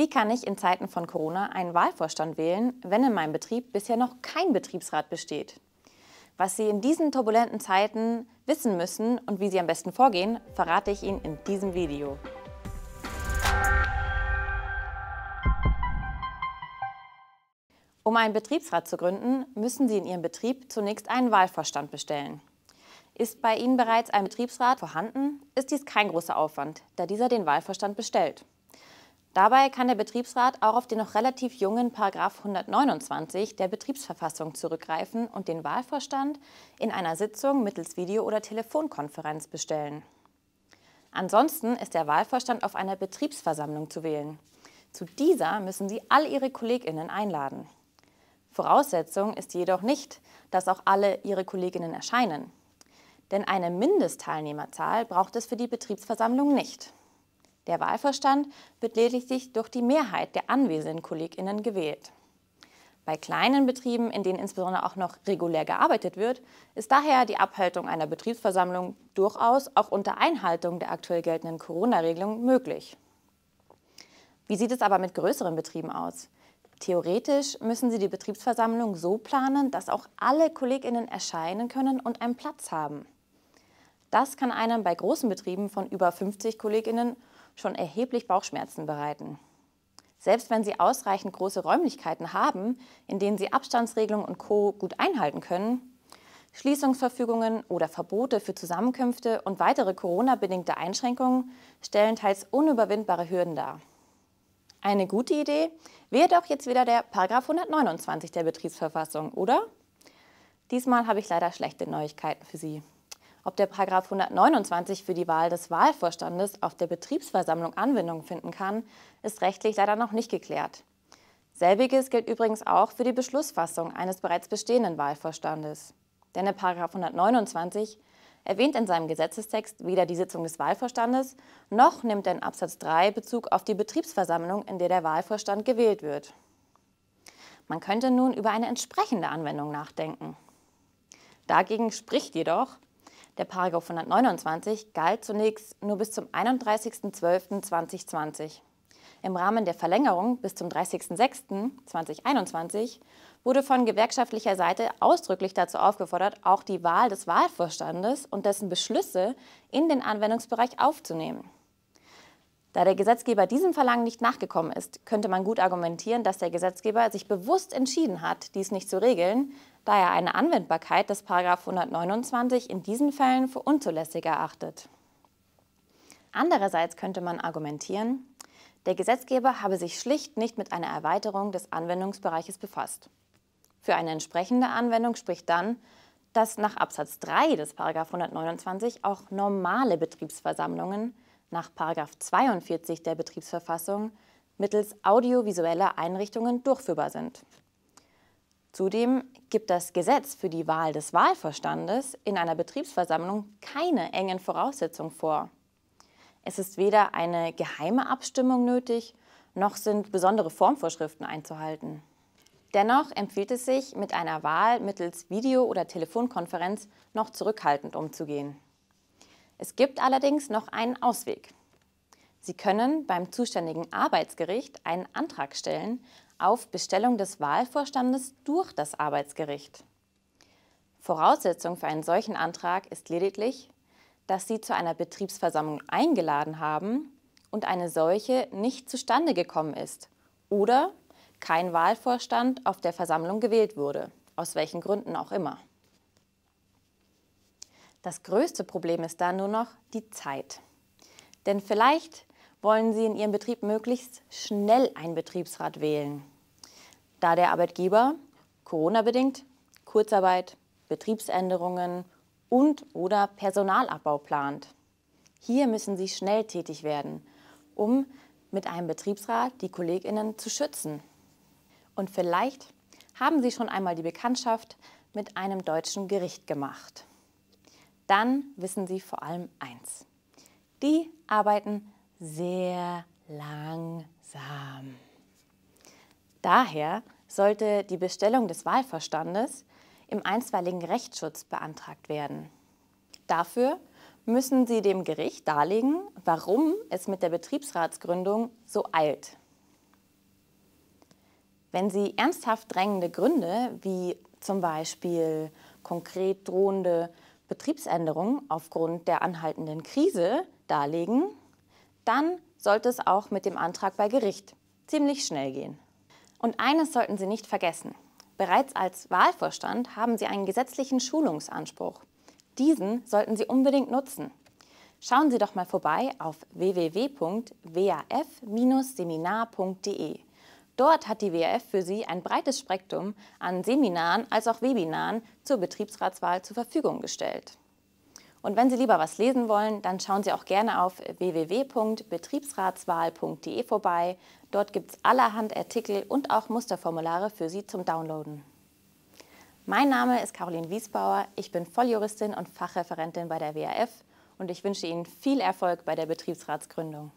Wie kann ich in Zeiten von Corona einen Wahlvorstand wählen, wenn in meinem Betrieb bisher noch kein Betriebsrat besteht? Was Sie in diesen turbulenten Zeiten wissen müssen und wie Sie am besten vorgehen, verrate ich Ihnen in diesem Video. Um einen Betriebsrat zu gründen, müssen Sie in Ihrem Betrieb zunächst einen Wahlvorstand bestellen. Ist bei Ihnen bereits ein Betriebsrat vorhanden, ist dies kein großer Aufwand, da dieser den Wahlvorstand bestellt. Dabei kann der Betriebsrat auch auf den noch relativ jungen Paragraf 129 der Betriebsverfassung zurückgreifen und den Wahlvorstand in einer Sitzung mittels Video- oder Telefonkonferenz bestellen. Ansonsten ist der Wahlvorstand auf einer Betriebsversammlung zu wählen. Zu dieser müssen Sie all Ihre Kolleginnen einladen. Voraussetzung ist jedoch nicht, dass auch alle Ihre Kolleginnen erscheinen. Denn eine Mindestteilnehmerzahl braucht es für die Betriebsversammlung nicht. Der Wahlvorstand wird lediglich durch die Mehrheit der anwesenden KollegInnen gewählt. Bei kleinen Betrieben, in denen insbesondere auch noch regulär gearbeitet wird, ist daher die Abhaltung einer Betriebsversammlung durchaus auch unter Einhaltung der aktuell geltenden Corona-Regelung möglich. Wie sieht es aber mit größeren Betrieben aus? Theoretisch müssen Sie die Betriebsversammlung so planen, dass auch alle KollegInnen erscheinen können und einen Platz haben. Das kann einem bei großen Betrieben von über 50 KollegInnen schon erheblich Bauchschmerzen bereiten. Selbst wenn sie ausreichend große Räumlichkeiten haben, in denen sie Abstandsregelungen und Co gut einhalten können, Schließungsverfügungen oder Verbote für Zusammenkünfte und weitere Corona-bedingte Einschränkungen stellen teils unüberwindbare Hürden dar. Eine gute Idee wäre doch jetzt wieder der Paragraf 129 der Betriebsverfassung, oder? Diesmal habe ich leider schlechte Neuigkeiten für Sie ob der Paragraf 129 für die Wahl des Wahlvorstandes auf der Betriebsversammlung Anwendung finden kann, ist rechtlich leider noch nicht geklärt. Selbiges gilt übrigens auch für die Beschlussfassung eines bereits bestehenden Wahlvorstandes. Denn der Paragraf 129 erwähnt in seinem Gesetzestext weder die Sitzung des Wahlvorstandes, noch nimmt er in Absatz 3 Bezug auf die Betriebsversammlung, in der der Wahlvorstand gewählt wird. Man könnte nun über eine entsprechende Anwendung nachdenken. Dagegen spricht jedoch, der Paragraph 129 galt zunächst nur bis zum 31.12.2020. Im Rahmen der Verlängerung bis zum 30.06.2021 wurde von gewerkschaftlicher Seite ausdrücklich dazu aufgefordert, auch die Wahl des Wahlvorstandes und dessen Beschlüsse in den Anwendungsbereich aufzunehmen. Da der Gesetzgeber diesem Verlangen nicht nachgekommen ist, könnte man gut argumentieren, dass der Gesetzgeber sich bewusst entschieden hat, dies nicht zu regeln, da er eine Anwendbarkeit des 129 in diesen Fällen für unzulässig erachtet. Andererseits könnte man argumentieren, der Gesetzgeber habe sich schlicht nicht mit einer Erweiterung des Anwendungsbereiches befasst. Für eine entsprechende Anwendung spricht dann, dass nach Absatz 3 des 129 auch normale Betriebsversammlungen nach 42 der Betriebsverfassung mittels audiovisueller Einrichtungen durchführbar sind. Zudem gibt das Gesetz für die Wahl des Wahlverstandes in einer Betriebsversammlung keine engen Voraussetzungen vor. Es ist weder eine geheime Abstimmung nötig, noch sind besondere Formvorschriften einzuhalten. Dennoch empfiehlt es sich, mit einer Wahl mittels Video- oder Telefonkonferenz noch zurückhaltend umzugehen. Es gibt allerdings noch einen Ausweg. Sie können beim zuständigen Arbeitsgericht einen Antrag stellen auf Bestellung des Wahlvorstandes durch das Arbeitsgericht. Voraussetzung für einen solchen Antrag ist lediglich, dass Sie zu einer Betriebsversammlung eingeladen haben und eine solche nicht zustande gekommen ist oder kein Wahlvorstand auf der Versammlung gewählt wurde, aus welchen Gründen auch immer. Das größte Problem ist da nur noch die Zeit. Denn vielleicht wollen Sie in Ihrem Betrieb möglichst schnell einen Betriebsrat wählen da der Arbeitgeber Corona-bedingt Kurzarbeit, Betriebsänderungen und oder Personalabbau plant. Hier müssen Sie schnell tätig werden, um mit einem Betriebsrat die Kolleginnen zu schützen. Und vielleicht haben Sie schon einmal die Bekanntschaft mit einem deutschen Gericht gemacht. Dann wissen Sie vor allem eins. Die arbeiten sehr langsam. Daher sollte die Bestellung des Wahlverstandes im einstweiligen Rechtsschutz beantragt werden. Dafür müssen Sie dem Gericht darlegen, warum es mit der Betriebsratsgründung so eilt. Wenn Sie ernsthaft drängende Gründe wie zum Beispiel konkret drohende Betriebsänderungen aufgrund der anhaltenden Krise darlegen, dann sollte es auch mit dem Antrag bei Gericht ziemlich schnell gehen. Und eines sollten Sie nicht vergessen. Bereits als Wahlvorstand haben Sie einen gesetzlichen Schulungsanspruch. Diesen sollten Sie unbedingt nutzen. Schauen Sie doch mal vorbei auf www.waf-seminar.de. Dort hat die WAF für Sie ein breites Spektrum an Seminaren als auch Webinaren zur Betriebsratswahl zur Verfügung gestellt. Und wenn Sie lieber was lesen wollen, dann schauen Sie auch gerne auf www.betriebsratswahl.de vorbei. Dort gibt es allerhand Artikel und auch Musterformulare für Sie zum Downloaden. Mein Name ist Caroline Wiesbauer, ich bin Volljuristin und Fachreferentin bei der WAF und ich wünsche Ihnen viel Erfolg bei der Betriebsratsgründung.